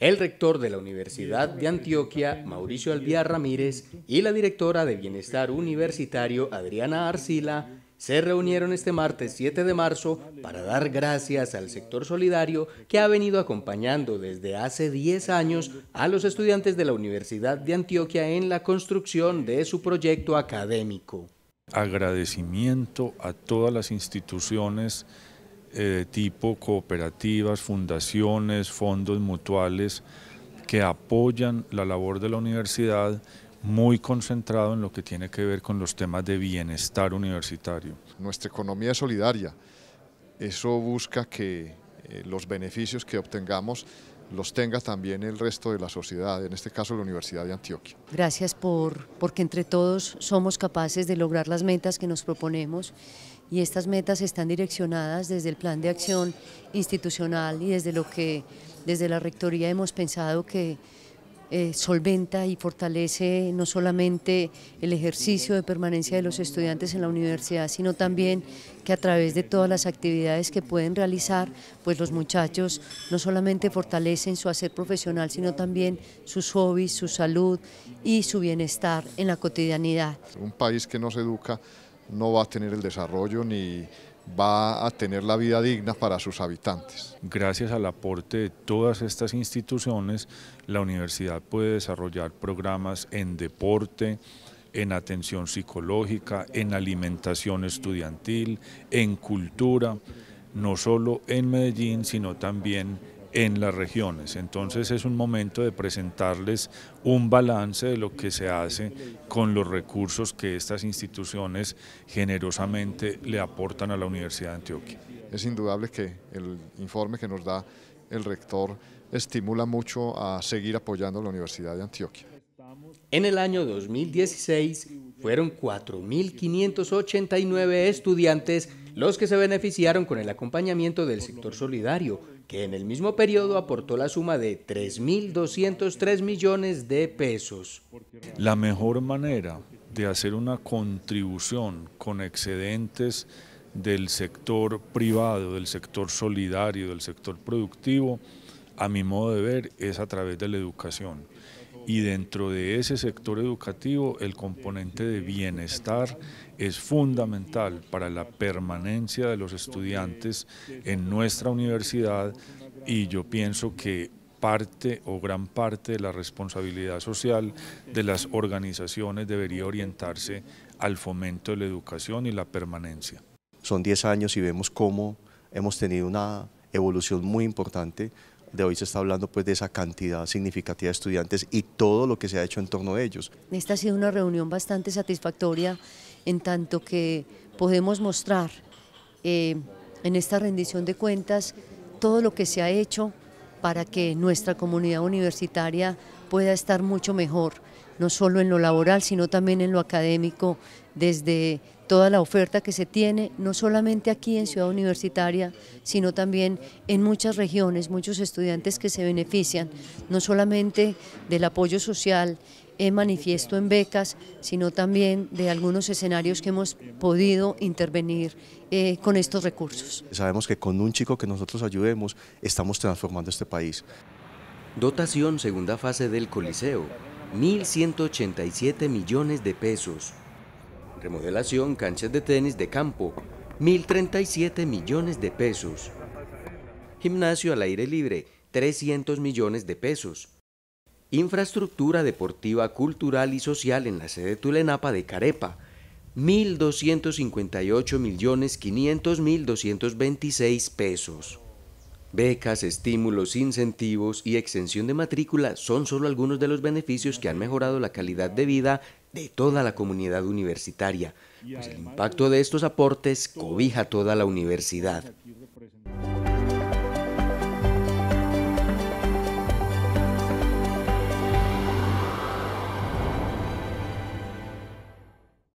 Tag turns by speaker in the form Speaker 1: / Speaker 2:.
Speaker 1: El rector de la Universidad de Antioquia, Mauricio Alvía Ramírez, y la directora de Bienestar Universitario, Adriana Arcila, se reunieron este martes 7 de marzo para dar gracias al sector solidario que ha venido acompañando desde hace 10 años a los estudiantes de la Universidad de Antioquia en la construcción de su proyecto académico.
Speaker 2: Agradecimiento a todas las instituciones eh, tipo cooperativas, fundaciones, fondos mutuales que apoyan la labor de la universidad muy concentrado en lo que tiene que ver con los temas de bienestar universitario. Nuestra economía es solidaria,
Speaker 3: eso busca que eh, los beneficios que obtengamos los tenga también el resto de la sociedad, en este caso la Universidad de Antioquia.
Speaker 4: Gracias por, porque entre todos somos capaces de lograr las metas que nos proponemos y estas metas están direccionadas desde el plan de acción institucional y desde lo que desde la rectoría hemos pensado que eh, solventa y fortalece no solamente el ejercicio de permanencia de los estudiantes en la universidad, sino también que a través de todas las actividades que pueden realizar, pues los muchachos no solamente fortalecen su hacer profesional, sino también sus hobbies, su salud y su bienestar en la cotidianidad.
Speaker 3: Un país que no se educa no va a tener el desarrollo ni, va
Speaker 2: a tener la vida digna para sus habitantes. Gracias al aporte de todas estas instituciones, la universidad puede desarrollar programas en deporte, en atención psicológica, en alimentación estudiantil, en cultura, no solo en Medellín, sino también en en las regiones. Entonces es un momento de presentarles un balance de lo que se hace con los recursos que estas instituciones generosamente le aportan a la Universidad de
Speaker 3: Antioquia. Es indudable que el informe que nos da el rector estimula
Speaker 1: mucho a seguir apoyando a la Universidad de Antioquia. En el año 2016 fueron 4.589 estudiantes los que se beneficiaron con el acompañamiento del sector solidario que en el mismo periodo aportó la suma de 3.203 millones de pesos.
Speaker 2: La mejor manera de hacer una contribución con excedentes del sector privado, del sector solidario, del sector productivo, a mi modo de ver, es a través de la educación y dentro de ese sector educativo el componente de bienestar es fundamental para la permanencia de los estudiantes en nuestra universidad y yo pienso que parte o gran parte de la responsabilidad social de las organizaciones debería orientarse al fomento de la educación y la permanencia.
Speaker 1: Son 10 años y vemos cómo hemos tenido una evolución muy importante de hoy se está hablando pues de esa cantidad significativa de estudiantes y todo lo que se ha hecho en torno a ellos.
Speaker 4: Esta ha sido una reunión bastante satisfactoria en tanto que podemos mostrar eh, en esta rendición de cuentas todo lo que se ha hecho para que nuestra comunidad universitaria pueda estar mucho mejor, no solo en lo laboral, sino también en lo académico, desde toda la oferta que se tiene, no solamente aquí en Ciudad Universitaria, sino también en muchas regiones, muchos estudiantes que se benefician, no solamente del apoyo social en manifiesto en becas, sino también de algunos escenarios que hemos podido intervenir eh, con estos recursos.
Speaker 1: Sabemos que con un chico que nosotros ayudemos, estamos transformando este país. Dotación segunda fase del Coliseo, 1.187 millones de pesos remodelación, canchas de tenis de campo, 1.037 millones de pesos. Gimnasio al aire libre, 300 millones de pesos. Infraestructura deportiva, cultural y social en la sede Tulenapa de Carepa, 1.258 millones mil pesos. Becas, estímulos, incentivos y exención de matrícula son solo algunos de los beneficios que han mejorado la calidad de vida toda la comunidad universitaria, pues el impacto de estos aportes cobija toda la universidad.